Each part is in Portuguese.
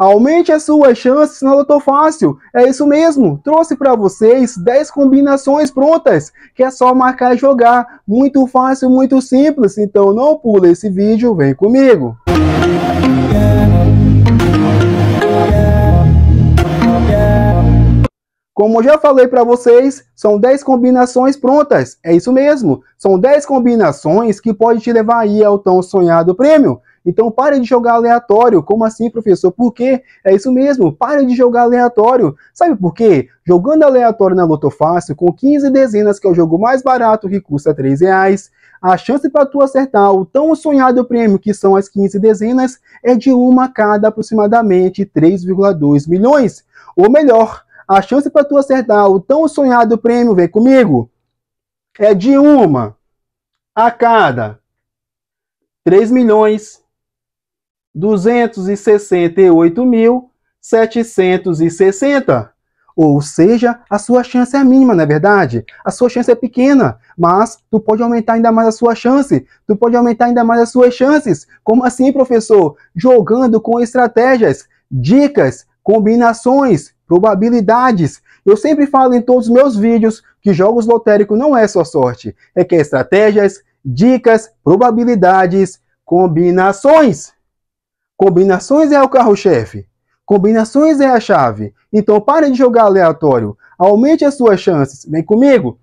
Aumente as suas chances na Loto Fácil. É isso mesmo, trouxe para vocês 10 combinações prontas, que é só marcar e jogar. Muito fácil, muito simples, então não pula esse vídeo, vem comigo. Como eu já falei para vocês, são 10 combinações prontas. É isso mesmo, são 10 combinações que pode te levar aí ao tão sonhado prêmio. Então pare de jogar aleatório. Como assim, professor? Por quê? É isso mesmo, pare de jogar aleatório. Sabe por quê? Jogando aleatório na Loto Fácil, com 15 dezenas, que é o jogo mais barato, que custa 3 reais, a chance para tu acertar o tão sonhado prêmio, que são as 15 dezenas, é de uma a cada aproximadamente 3,2 milhões. Ou melhor, a chance para tu acertar o tão sonhado prêmio, vem comigo, é de uma a cada 3 milhões 268.760. Ou seja, a sua chance é mínima, não é verdade? A sua chance é pequena, mas tu pode aumentar ainda mais a sua chance, tu pode aumentar ainda mais as suas chances. Como assim, professor? Jogando com estratégias, dicas, combinações, probabilidades. Eu sempre falo em todos os meus vídeos que jogos lotéricos não é só sorte, É é é estratégias, dicas, probabilidades, combinações. Combinações é o carro-chefe. Combinações é a chave. Então pare de jogar aleatório. Aumente as suas chances. Vem comigo.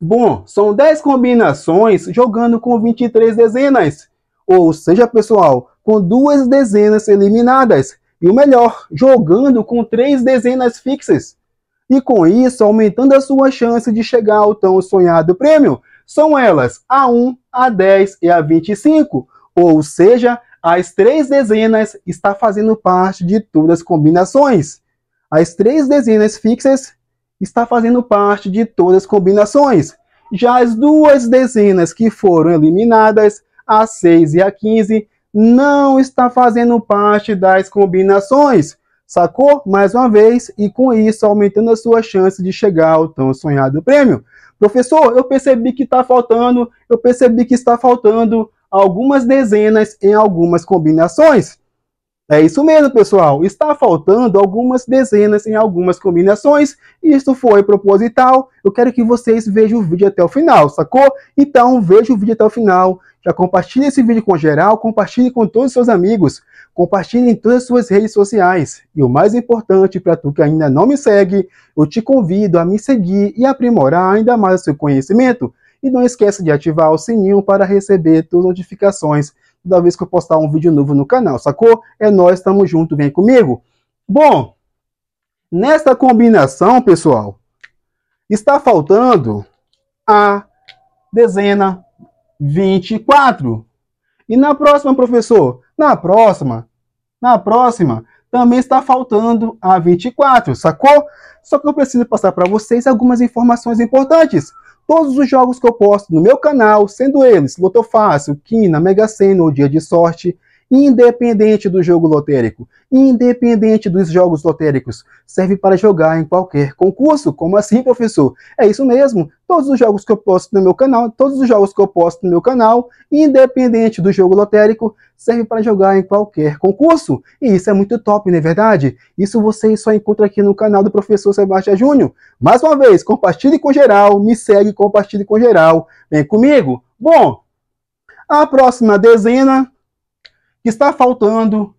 Bom, são 10 combinações jogando com 23 dezenas. Ou seja, pessoal, com duas dezenas eliminadas. E o melhor, jogando com três dezenas fixas. E com isso, aumentando a sua chance de chegar ao tão sonhado prêmio. São elas a 1, a 10 e a 25. Ou seja, as três dezenas está fazendo parte de todas as combinações. As três dezenas fixas está fazendo parte de todas as combinações. Já as duas dezenas que foram eliminadas, a 6 e a 15, não está fazendo parte das combinações. Sacou? Mais uma vez, e com isso aumentando a sua chance de chegar ao tão sonhado prêmio. Professor, eu percebi que está faltando, eu percebi que está faltando algumas dezenas em algumas combinações. É isso mesmo, pessoal. Está faltando algumas dezenas em algumas combinações. Isso foi proposital. Eu quero que vocês vejam o vídeo até o final, sacou? Então, veja o vídeo até o final. Já compartilhe esse vídeo com geral, compartilhe com todos os seus amigos. Compartilhe em todas as suas redes sociais. E o mais importante, para tu que ainda não me segue, eu te convido a me seguir e aprimorar ainda mais o seu conhecimento. E não esqueça de ativar o sininho para receber todas as notificações toda vez que eu postar um vídeo novo no canal, sacou? É nós, tamo junto, vem comigo. Bom, nesta combinação, pessoal, está faltando a dezena 24. E na próxima, professor? Na próxima, na próxima, também está faltando a 24, sacou? Só que eu preciso passar para vocês algumas informações importantes. Todos os jogos que eu posto no meu canal, sendo eles Lotofácil, Quina, Mega Sena ou Dia de Sorte, independente do jogo lotérico, independente dos jogos lotéricos, serve para jogar em qualquer concurso. Como assim, professor? É isso mesmo. Todos os jogos que eu posto no meu canal, todos os jogos que eu posto no meu canal, independente do jogo lotérico, serve para jogar em qualquer concurso. E isso é muito top, não é verdade? Isso você só encontra aqui no canal do professor Sebastião Júnior. Mais uma vez, compartilhe com geral, me segue, compartilhe com geral. Vem comigo. Bom, a próxima dezena que está faltando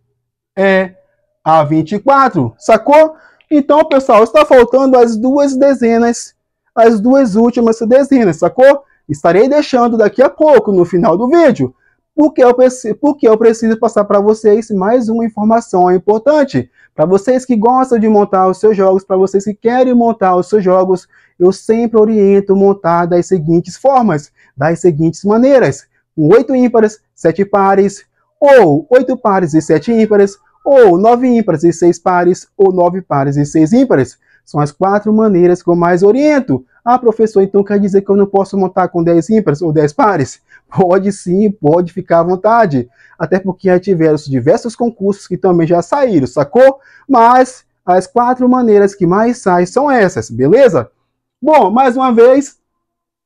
é a 24, sacou? Então, pessoal, está faltando as duas dezenas, as duas últimas dezenas, sacou? Estarei deixando daqui a pouco, no final do vídeo, porque eu, preciso, porque eu preciso passar para vocês mais uma informação importante. Para vocês que gostam de montar os seus jogos, para vocês que querem montar os seus jogos, eu sempre oriento montar das seguintes formas, das seguintes maneiras. Com 8 ímpares, 7 pares, ou 8 pares e 7 ímpares, ou 9 ímpares e 6 pares, ou 9 pares e 6 ímpares. São as quatro maneiras que eu mais oriento. Ah, professor, então quer dizer que eu não posso montar com 10 ímpares ou 10 pares? Pode sim, pode ficar à vontade. Até porque já tiveram diversos concursos que também já saíram, sacou? Mas as quatro maneiras que mais saem são essas, beleza? Bom, mais uma vez,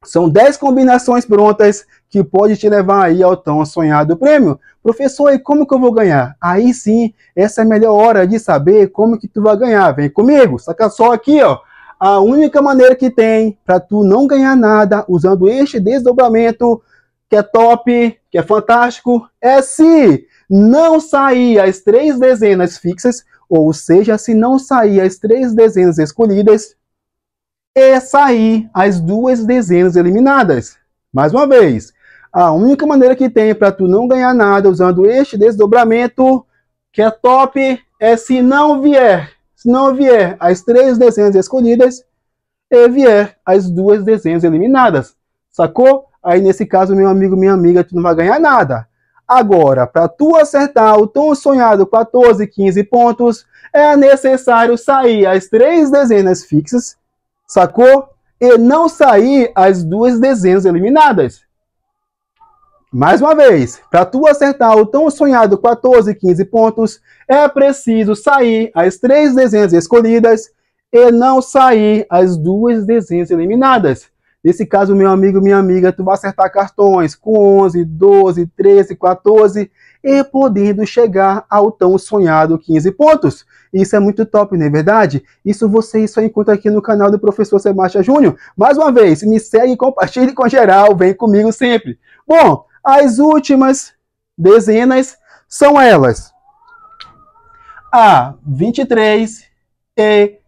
são 10 combinações prontas que pode te levar aí ao tão sonhado prêmio. Professor, e como que eu vou ganhar? Aí sim, essa é a melhor hora de saber como que tu vai ganhar. Vem comigo, saca só aqui, ó. A única maneira que tem para tu não ganhar nada usando este desdobramento que é top, que é fantástico, é se não sair as três dezenas fixas, ou seja, se não sair as três dezenas escolhidas, e é sair as duas dezenas eliminadas. Mais uma vez, a única maneira que tem para tu não ganhar nada usando este desdobramento, que é top, é se não vier, se não vier as três dezenas escolhidas e vier as duas dezenas eliminadas, sacou? Aí nesse caso, meu amigo, minha amiga, tu não vai ganhar nada. Agora, para tu acertar o tão sonhado 14, 15 pontos, é necessário sair as três dezenas fixas, sacou? E não sair as duas dezenas eliminadas. Mais uma vez, para tu acertar o tão sonhado 14, 15 pontos, é preciso sair as três dezenas escolhidas e não sair as duas dezenas eliminadas. Nesse caso, meu amigo, minha amiga, tu vai acertar cartões com 11, 12, 13, 14 e podendo chegar ao tão sonhado 15 pontos. Isso é muito top, não é verdade? Isso você só encontra aqui no canal do professor Sebastião Júnior. Mais uma vez, me segue, compartilhe com geral, vem comigo sempre. Bom, as últimas dezenas são elas. A 23 e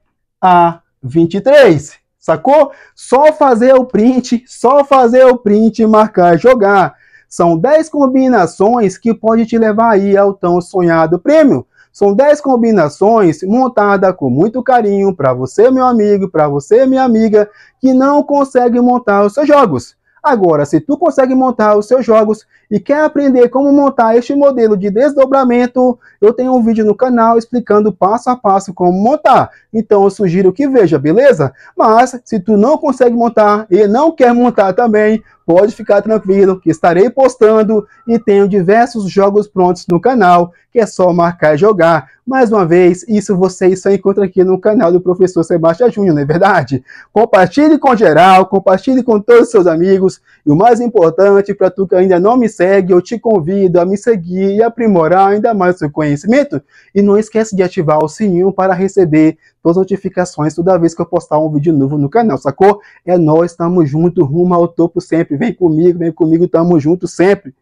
A 23. Sacou? Só fazer o print, só fazer o print e marcar jogar. São 10 combinações que pode te levar aí ao tão sonhado prêmio. São 10 combinações montadas com muito carinho para você, meu amigo, para você, minha amiga, que não consegue montar os seus jogos. Agora, se tu consegue montar os seus jogos e quer aprender como montar este modelo de desdobramento, eu tenho um vídeo no canal explicando passo a passo como montar. Então eu sugiro que veja, beleza? Mas se tu não consegue montar e não quer montar também, pode ficar tranquilo que estarei postando e tenho diversos jogos prontos no canal, que é só marcar e jogar. Mais uma vez, isso vocês só encontra aqui no canal do professor Sebastião Júnior, não é verdade? Compartilhe com geral, compartilhe com todos os seus amigos e o mais importante para tu que ainda não me segue, eu te convido a me seguir e aprimorar ainda mais o seu conhecimento. E não esquece de ativar o sininho para receber todas as notificações toda vez que eu postar um vídeo novo no canal, sacou? É nós, estamos juntos, rumo ao topo sempre. Vem comigo, vem comigo, tamo junto sempre.